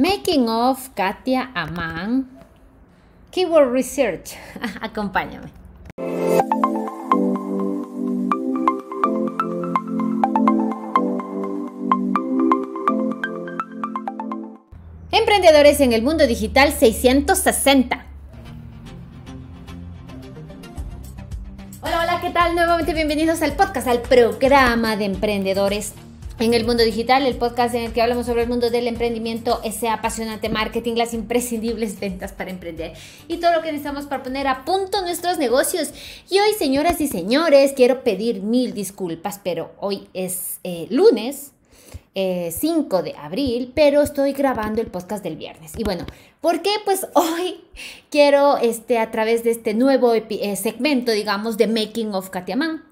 Making of Katia Amán. Keyword Research. Acompáñame. Emprendedores en el mundo digital 660. Hola, hola, ¿qué tal? Nuevamente bienvenidos al podcast, al programa de emprendedores en el mundo digital, el podcast en el que hablamos sobre el mundo del emprendimiento, ese apasionante marketing, las imprescindibles ventas para emprender y todo lo que necesitamos para poner a punto nuestros negocios. Y hoy, señoras y señores, quiero pedir mil disculpas, pero hoy es eh, lunes. 5 eh, de abril, pero estoy grabando el podcast del viernes. Y bueno, ¿por qué? Pues hoy quiero, este, a través de este nuevo eh, segmento, digamos, de Making of Katiaman,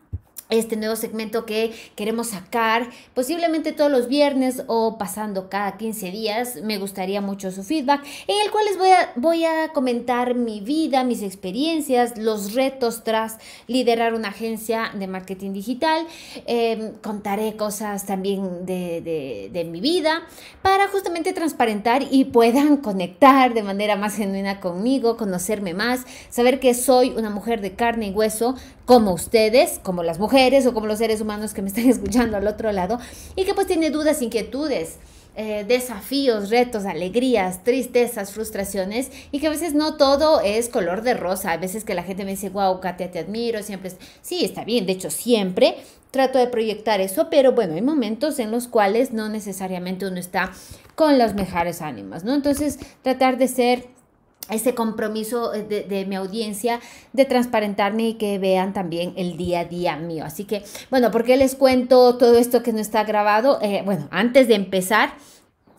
este nuevo segmento que queremos sacar posiblemente todos los viernes o pasando cada 15 días. Me gustaría mucho su feedback, en el cual les voy a, voy a comentar mi vida, mis experiencias, los retos tras liderar una agencia de marketing digital. Em, contaré cosas también de, de mi vida para justamente transparentar y puedan conectar de manera más genuina conmigo, conocerme más, saber que soy una mujer de carne y hueso como ustedes, como las mujeres o como los seres humanos que me están escuchando al otro lado y que pues tiene dudas, inquietudes. Eh, desafíos, retos, alegrías, tristezas, frustraciones y que a veces no todo es color de rosa. A veces que la gente me dice, wow, Katia, te admiro, siempre. Sí, está bien, de hecho, siempre trato de proyectar eso, pero bueno, hay momentos en los cuales no necesariamente uno está con las mejores ánimas, ¿no? Entonces, tratar de ser ese compromiso eh, de, mi audiencia de transparentarme y que vean también el día a día mío. Así que, bueno, ¿por qué les cuento todo esto que no está grabado? Eh, bueno, antes de empezar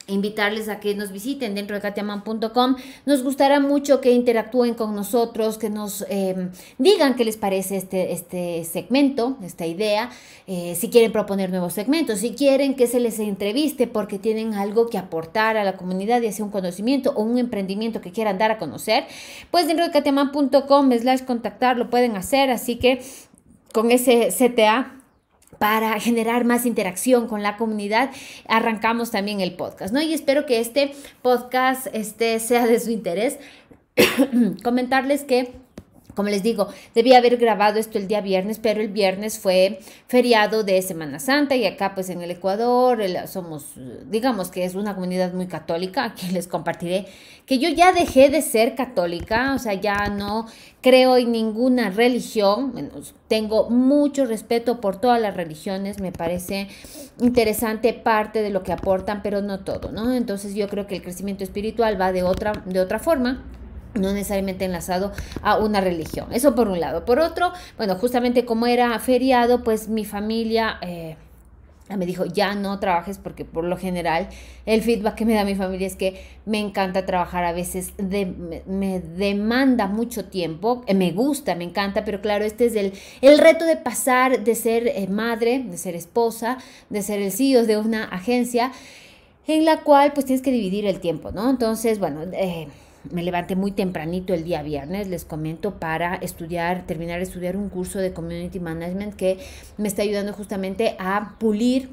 invitarles a que nos visiten dentro de katiaman.com. Nos gustará mucho que interactúen con nosotros, que nos eh, digan qué les parece este, este segmento, esta idea, eh, si quieren proponer nuevos segmentos, si quieren que se les entreviste porque tienen algo que aportar a la comunidad, y hacer un conocimiento o un emprendimiento que quieran dar a conocer, pues dentro de katiaman.com slash contactar lo pueden hacer, así que con ese CTA para generar más interacción con la comunidad, arrancamos también el podcast, ¿no? Y espero que este podcast este, sea de su interés. Comentarles que como les digo, debía haber grabado esto el día viernes, pero el viernes fue feriado de Semana Santa y acá pues en el Ecuador somos, digamos que es una comunidad muy católica, aquí les compartiré que yo ya dejé de ser católica, o sea, ya no creo en ninguna religión, tengo mucho respeto por todas las religiones, me parece interesante parte de lo que aportan, pero no todo, ¿no? Entonces yo creo que el crecimiento espiritual va de otra, de otra forma no necesariamente enlazado a una religión. Eso por un lado. Por otro, bueno, justamente como era feriado, pues mi familia... Eh, me dijo, ya no trabajes porque por lo general el feedback que me da mi familia es que me encanta trabajar, a veces me, demanda mucho tiempo, eh, me gusta, me encanta, pero claro, este es el, el reto de pasar de ser eh, madre, de ser esposa, de ser el CEO de una agencia en la cual pues tienes que dividir el tiempo, ¿no? Entonces, bueno... Eh, me levanté muy tempranito el día viernes, les comento, para estudiar, terminar de estudiar un curso de Community Management que me está ayudando justamente a pulir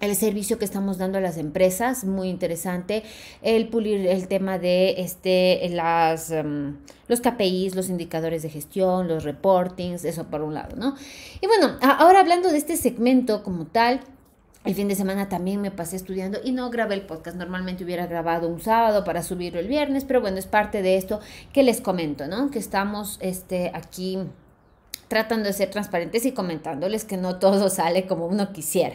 el servicio que estamos dando a las empresas, muy interesante, el pulir el tema de este, las, em, los KPIs, los indicadores de gestión, los reportings, eso por un lado, ¿no? Y bueno, ahora hablando de este segmento como tal, el fin de semana también me pasé estudiando y no grabé el podcast. Normalmente hubiera grabado un sábado para subirlo el viernes, pero bueno, es parte de esto que les comento, ¿no? Que estamos este, aquí tratando de ser transparentes y comentándoles que no todo sale como uno quisiera.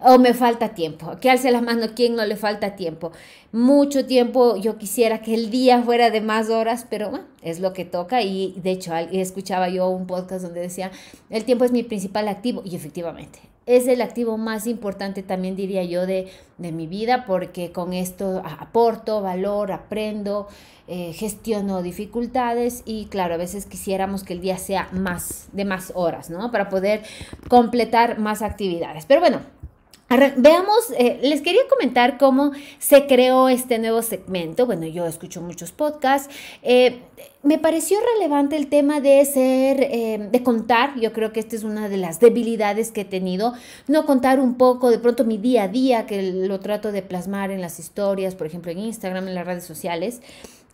O me falta tiempo. Que alce la mano quien no le falta tiempo. Mucho tiempo yo quisiera que el día fuera de más horas, pero bueno, es lo que toca. Y de hecho, escuchaba yo un podcast donde decía, el tiempo es mi principal activo. Y efectivamente, es el activo más importante también diría yo de, mi vida porque con esto aporto valor, aprendo, eh, gestiono dificultades y claro, a veces quisiéramos que el día sea más de más horas, ¿no? Para poder completar más actividades. Pero bueno, Veamos, eh, les quería comentar cómo se creó este nuevo segmento. Bueno, yo escucho muchos podcasts. Eh, me pareció relevante el tema de ser, eh, de contar. Yo creo que esta es una de las debilidades que he tenido. No contar un poco, de pronto mi día a día, que lo trato de plasmar en las historias, por ejemplo, en Instagram, en las redes sociales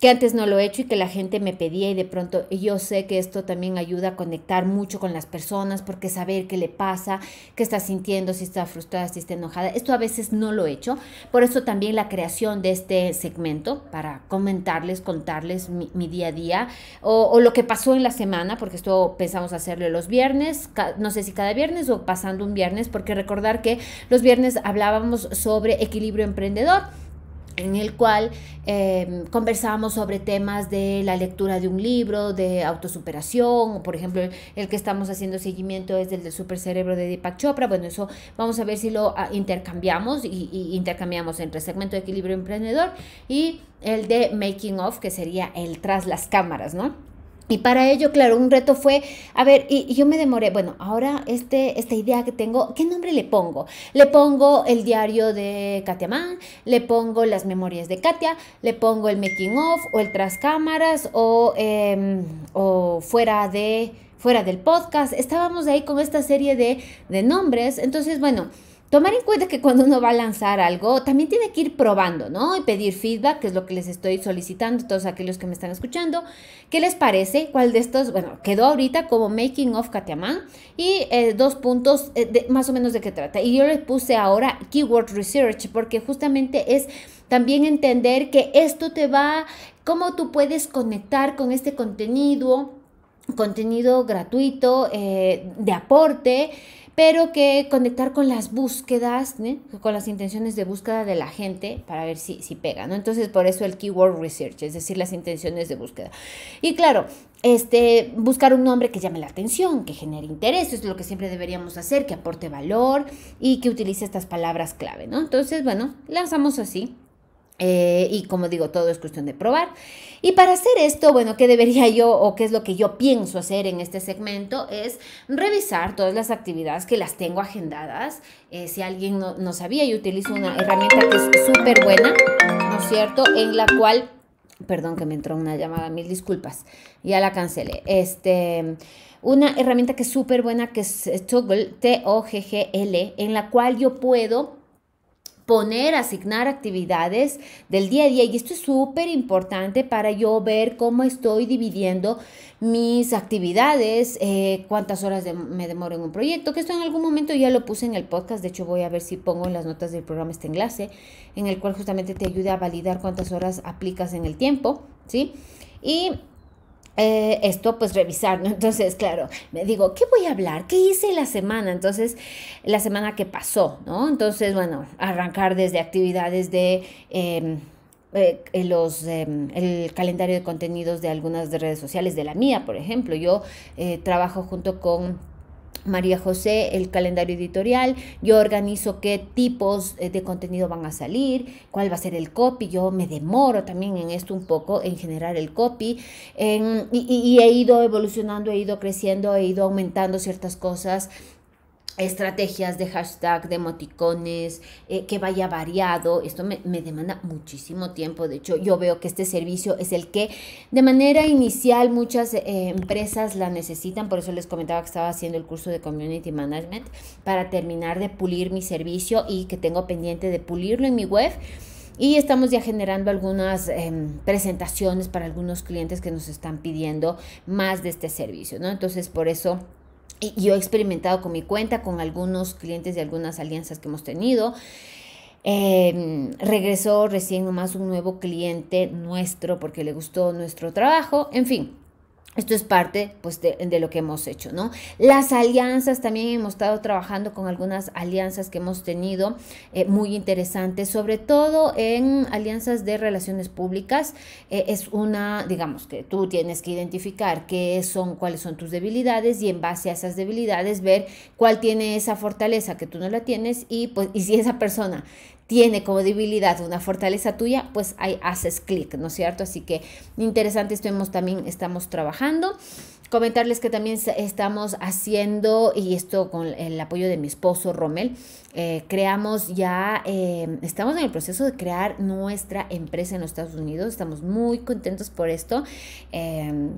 que antes no lo he hecho y que la gente me pedía y de pronto yo sé que esto también ayuda a conectar mucho con las personas porque saber qué le pasa, qué está sintiendo, si está frustrada, si está enojada. Esto a veces no lo he hecho. Por eso también la creación de este segmento para comentarles, contarles mi, día a día o, o, lo que pasó en la semana, porque esto pensamos hacerlo los viernes, no sé si cada viernes o pasando un viernes, porque recordar que los viernes hablábamos sobre equilibrio emprendedor en el cual eh, conversábamos sobre temas de la lectura de un libro, de autosuperación, por ejemplo, el, que estamos haciendo seguimiento es del de supercerebro de Deepak Chopra, bueno, eso vamos a ver si lo ah, intercambiamos y, y, intercambiamos entre segmento de equilibrio emprendedor y el de making of, que sería el tras las cámaras, ¿no? Y para ello, claro, un reto fue, a ver, y, yo me demoré, bueno, ahora este, esta idea que tengo, ¿qué nombre le pongo? Le pongo el diario de Katia Mann, le pongo las memorias de Katia, le pongo el making of o el tras cámaras o, em, o fuera de fuera del podcast. Estábamos ahí con esta serie de, de nombres. Entonces, bueno, Tomar en cuenta que cuando uno va a lanzar algo, también tiene que ir probando, ¿no? Y pedir feedback, que es lo que les estoy solicitando a todos aquellos que me están escuchando. ¿Qué les parece? ¿Cuál de estos? Bueno, quedó ahorita como Making of Katiamán. y eh, dos puntos eh, más o menos de qué trata. Y yo les puse ahora Keyword Research porque justamente es también entender que esto te va, cómo tú puedes conectar con este contenido, contenido gratuito, eh, de aporte pero que conectar con las búsquedas, con las intenciones de búsqueda de la gente para ver si, si pega, ¿no? Entonces, por eso el keyword research, es decir, las intenciones de búsqueda. Y claro, este, buscar un nombre que llame la atención, que genere interés, es lo que siempre deberíamos hacer, que aporte valor y que utilice estas palabras clave, ¿no? Entonces, bueno, lanzamos así eh, y como digo, todo es cuestión de probar. Y para hacer esto, bueno, ¿qué debería yo o qué es lo que yo pienso hacer en este segmento? Es revisar todas las actividades que las tengo agendadas. Eh, si alguien no, sabía, yo utilizo una herramienta que es súper buena, ¿no es cierto? En la cual, perdón que me entró una llamada, mil disculpas, ya la cancelé. Este una herramienta que es súper buena, que es Toggle, T-O-G-G-L, en la cual yo puedo poner, asignar actividades del día a día. Y esto es súper importante para yo ver cómo estoy dividiendo mis actividades, eh, cuántas horas me demoro en un proyecto, que esto en algún momento ya lo puse en el podcast, de hecho voy a ver si pongo en las notas del programa este enlace, en el cual justamente te ayuda a validar cuántas horas aplicas en el tiempo, ¿sí? Y eh, esto pues revisar, ¿no? Entonces, claro, me digo, ¿qué voy a hablar? ¿Qué hice la semana? Entonces, la semana que pasó, ¿no? Entonces, bueno, arrancar desde actividades de... Em, eh, eh, los, em, el calendario de contenidos de algunas de redes sociales, de la mía, por ejemplo. Yo trabajo junto con María José el calendario editorial, yo organizo qué tipos eh, de contenido van a salir, cuál va a ser el copy, yo me demoro también en esto un poco, en generar el copy, y, y, he ido evolucionando, he ido creciendo, he ido aumentando ciertas cosas estrategias de hashtag, de emoticones, eh, que vaya variado. Esto me, demanda muchísimo tiempo. De hecho, yo veo que este servicio es el que de manera inicial muchas eh, empresas la necesitan. Por eso les comentaba que estaba haciendo el curso de Community Management para terminar de pulir mi servicio y que tengo pendiente de pulirlo en mi web. Y estamos ya generando algunas em, presentaciones para algunos clientes que nos están pidiendo más de este servicio, ¿no? Entonces, por eso y yo he experimentado con mi cuenta, con algunos clientes de algunas alianzas que hemos tenido. Em, regresó recién nomás un nuevo cliente nuestro porque le gustó nuestro trabajo. En fin, esto es parte pues, de, lo que hemos hecho, ¿no? Las alianzas, también hemos estado trabajando con algunas alianzas que hemos tenido eh, muy interesantes, sobre todo en alianzas de relaciones públicas. Eh, es una, digamos, que tú tienes que identificar qué son, cuáles son tus debilidades y en base a esas debilidades ver cuál tiene esa fortaleza que tú no la tienes y, pues, y si esa persona tiene como debilidad una fortaleza tuya, pues ahí haces clic, ¿no es cierto? Así que interesante, estamos, también estamos trabajando. Comentarles que también estamos haciendo, y esto con el apoyo de mi esposo Rommel, eh, creamos ya, eh, estamos en el proceso de crear nuestra empresa en los Estados Unidos, estamos muy contentos por esto. Em,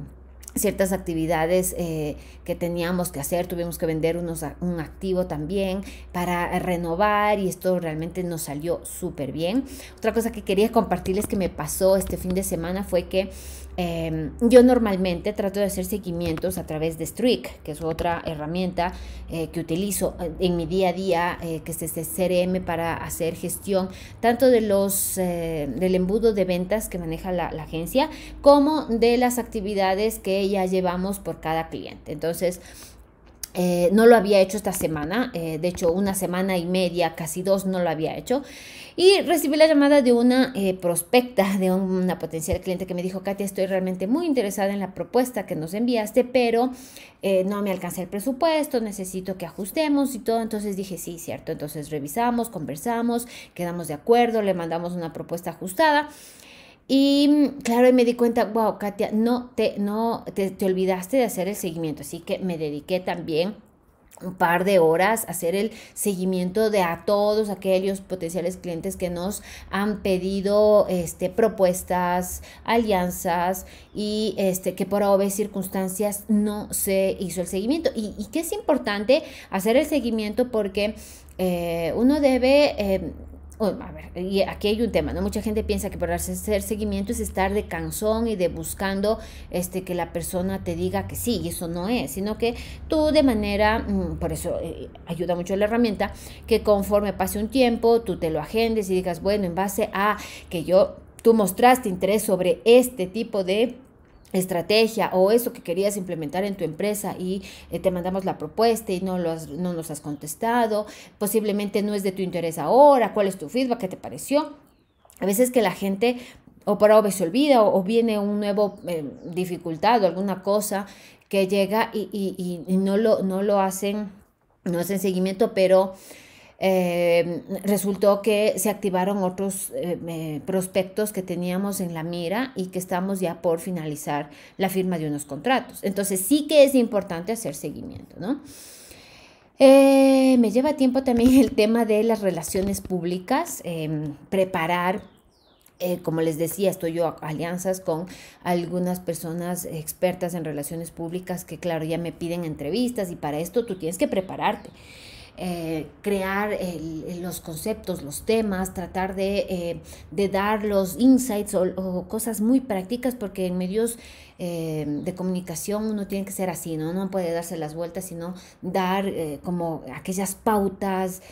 ciertas actividades eh, que teníamos que hacer, tuvimos que vender unos, un activo también para renovar y esto realmente nos salió súper bien. Otra cosa que quería compartirles que me pasó este fin de semana fue que Em, yo normalmente trato de hacer seguimientos a través de Streak, que es otra herramienta eh, que utilizo eh, en mi día a día, eh, que es este CRM para hacer gestión tanto de los del embudo de ventas que maneja la, la, agencia como de las actividades que ya llevamos por cada cliente. Entonces, eh, no lo había hecho esta semana, eh, de hecho una semana y media, casi dos, no lo había hecho. Y recibí la llamada de una eh, prospecta, de una potencial cliente que me dijo, Katia, estoy realmente muy interesada en la propuesta que nos enviaste, pero no me alcanza el presupuesto, necesito que ajustemos y todo. Entonces dije, sí, cierto. Entonces revisamos, conversamos, quedamos de acuerdo, le mandamos una propuesta ajustada. Y mm, claro, me di cuenta, wow, Katia, no te, no, te, olvidaste de hacer el seguimiento. Así que me dediqué también un par de horas a hacer el seguimiento de a todos aquellos potenciales clientes que nos han pedido este, propuestas, alianzas y este, que por obvias circunstancias no se hizo el seguimiento. Y, que es importante hacer el seguimiento porque eh, uno debe... Em, a ver, y aquí hay un tema, ¿no? Mucha gente piensa que para hacer seguimiento es estar de canzón y de buscando este, que la persona te diga que sí, y eso no es, sino que tú de manera, mm, por eso eh, ayuda mucho la herramienta, que conforme pase un tiempo, tú te lo agendes y digas, bueno, en base a que yo, tú mostraste interés sobre este tipo de estrategia o eso que querías implementar en tu empresa y eh, te mandamos la propuesta y no, nos has contestado, posiblemente no es de tu interés ahora, cuál es tu feedback, qué te pareció. A veces que la gente o por obvio se olvida o, viene un nuevo eh, dificultad o alguna cosa que llega y, no, lo, no lo hacen, no hacen seguimiento, pero Em, resultó que se activaron otros em, eh, prospectos que teníamos en la mira y que estamos ya por finalizar la firma de unos contratos. Entonces sí que es importante hacer seguimiento, ¿no? Eh, me lleva tiempo también el tema de las relaciones públicas, em, preparar eh, como les decía, estoy yo alianzas con algunas personas expertas en relaciones públicas que, claro, ya me piden entrevistas y para esto tú tienes que prepararte. Eh, crear los conceptos, los temas, tratar de, eh, dar los insights o, cosas muy prácticas, porque en medios eh, de comunicación uno tiene que ser así, ¿no? No puede darse las vueltas, sino dar como aquellas pautas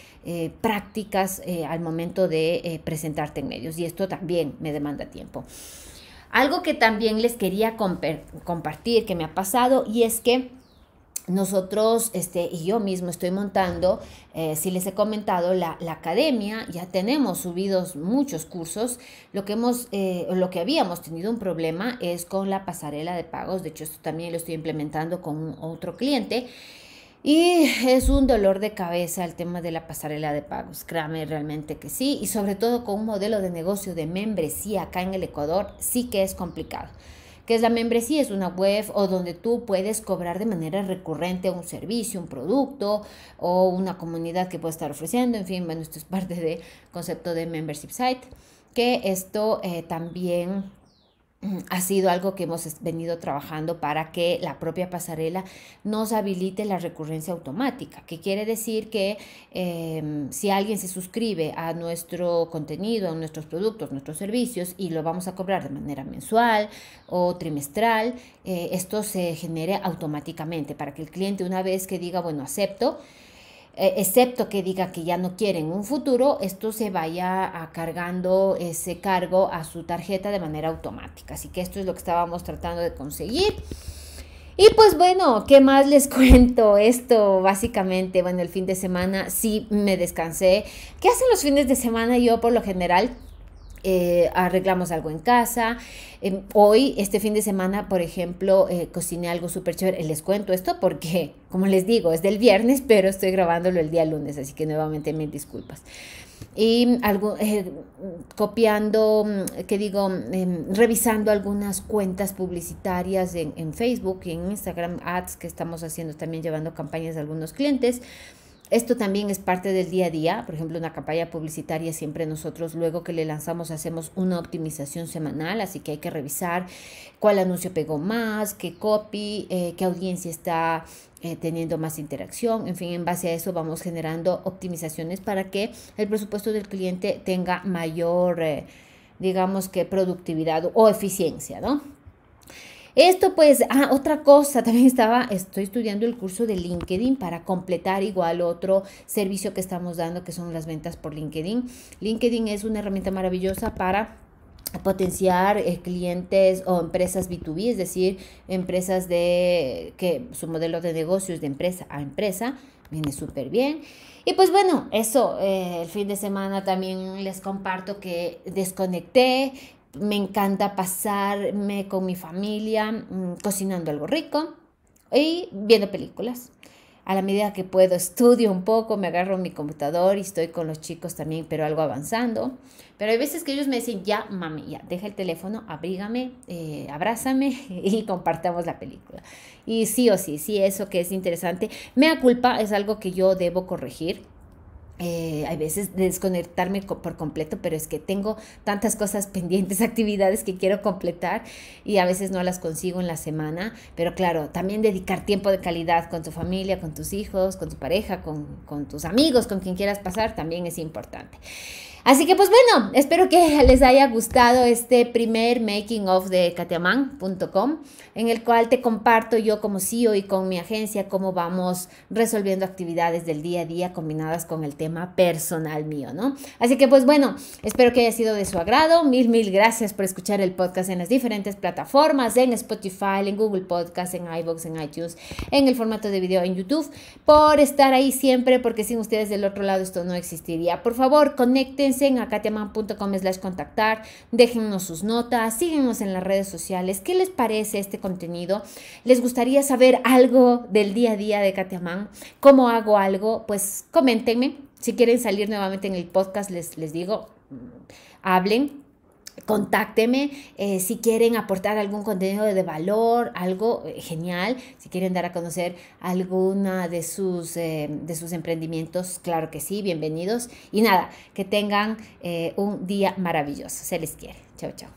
prácticas al momento de presentarte en medios. Y esto también me demanda tiempo. Algo que también les quería compartir que me ha pasado y es que nosotros este, y yo mismo estoy montando, eh, si les he comentado, la, academia, ya tenemos subidos muchos cursos. Lo que, hemos, eh, lo que habíamos tenido un problema es con la pasarela de pagos, de hecho esto también lo estoy implementando con otro cliente. Y es un dolor de cabeza el tema de la pasarela de pagos, créame realmente que sí, y sobre todo con un modelo de negocio de membresía acá en el Ecuador, sí que es complicado que es la membresía, es una web o donde tú puedes cobrar de manera recurrente un servicio, un producto o una comunidad que pueda estar ofreciendo, en fin, bueno, esto es parte del concepto de membership site, que esto eh, también Mm, ha sido algo que hemos venido trabajando para que la propia pasarela nos habilite la recurrencia automática, que quiere decir que em, si alguien se suscribe a nuestro contenido, a nuestros productos, nuestros servicios y lo vamos a cobrar de manera mensual o trimestral, eh, esto se genere automáticamente para que el cliente una vez que diga, bueno, acepto, eh, excepto que diga que ya no quieren un futuro, esto se vaya a cargando ese cargo a su tarjeta de manera automática. Así que esto es lo que estábamos tratando de conseguir. Y pues bueno, ¿qué más les cuento? Esto básicamente, bueno, el fin de semana sí me descansé. ¿Qué hacen los fines de semana? Yo por lo general eh, ah, arreglamos algo en casa. Em, hoy, este fin de semana, por ejemplo, eh, cociné algo súper chévere. Les cuento esto porque, como les digo, es del viernes, pero estoy grabándolo el día lunes, así que nuevamente mis disculpas. Y algo, eh, copiando, mm, que digo, em, revisando algunas cuentas publicitarias en, en Facebook y en Instagram Ads que estamos haciendo, también llevando campañas de algunos clientes. Esto también es parte del día a día. Por ejemplo, una campaña publicitaria siempre nosotros luego que le lanzamos hacemos una optimización semanal, así que hay que revisar cuál anuncio pegó más, qué copy, eh, qué audiencia está eh, teniendo más interacción. En fin, en base a eso vamos generando optimizaciones para que el presupuesto del cliente tenga mayor, eh, digamos que productividad o eficiencia, ¿no? Esto pues, ah, otra cosa, también estaba, estoy estudiando el curso de LinkedIn para completar igual otro servicio que estamos dando, que son las ventas por LinkedIn. LinkedIn es una herramienta maravillosa para potenciar eh, clientes o empresas B2B, es decir, empresas de que su modelo de negocio es de empresa a empresa, viene súper bien. Y pues bueno, eso, eh, el fin de semana también les comparto que desconecté, me encanta pasarme con mi familia mm, cocinando algo rico y viendo películas. A la medida que puedo estudio un poco, me agarro mi computador y estoy con los chicos también, pero algo avanzando. Pero hay veces que ellos me dicen, ya mami, ya, deja el teléfono, abrígame, eh, abrázame y compartamos la película. Y sí o sí, sí, eso que es interesante. Mea culpa es algo que yo debo corregir eh, hay veces de desconectarme por completo, pero es que tengo tantas cosas pendientes, actividades que quiero completar y a veces no las consigo en la semana. Pero claro, también dedicar tiempo de calidad con tu familia, con tus hijos, con tu pareja, con, con tus amigos, con quien quieras pasar, también es importante. Así que pues bueno, espero que les haya gustado este primer making of de katiaman.com, en el cual te comparto yo como CEO y con mi agencia cómo vamos resolviendo actividades del día a día combinadas con el tema personal mío, ¿no? Así que pues bueno, espero que haya sido de su agrado. Mil, mil gracias por escuchar el podcast en las diferentes plataformas, en Spotify, en Google Podcast, en iVoox, en iTunes, en el formato de video en YouTube, por estar ahí siempre, porque sin ustedes del otro lado esto no existiría. Por favor, conecten Fíjense en katiaman.com slash contactar, déjennos sus notas, síguenos en las redes sociales. ¿Qué les parece este contenido? ¿Les gustaría saber algo del día a día de Katiaman? ¿Cómo hago algo? Pues coméntenme. Si quieren salir nuevamente en el podcast, les, les digo, mm, hablen, contácteme eh, si quieren aportar algún contenido de valor, algo eh, genial, si quieren dar a conocer alguna de sus, eh, de sus emprendimientos, claro que sí, bienvenidos. Y nada, que tengan un día maravilloso. Se les quiere. Chao, chao.